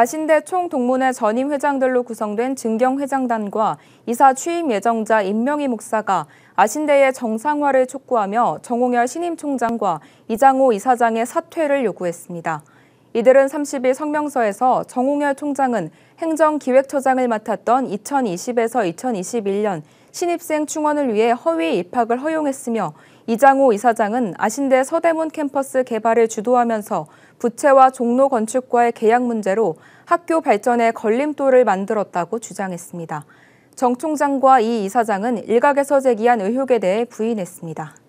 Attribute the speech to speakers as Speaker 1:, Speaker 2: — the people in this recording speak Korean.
Speaker 1: 아신대 총동문회 전임 회장들로 구성된 증경회장단과 이사 취임 예정자 임명희 목사가 아신대의 정상화를 촉구하며 정홍열 신임 총장과 이장호 이사장의 사퇴를 요구했습니다. 이들은 30일 성명서에서 정홍열 총장은 행정기획처장을 맡았던 2020에서 2021년 신입생 충원을 위해 허위 입학을 허용했으며 이장호 이사장은 아신대 서대문 캠퍼스 개발을 주도하면서 부채와 종로 건축과의 계약 문제로 학교 발전에 걸림돌을 만들었다고 주장했습니다. 정 총장과 이 이사장은 일각에서 제기한 의혹에 대해 부인했습니다.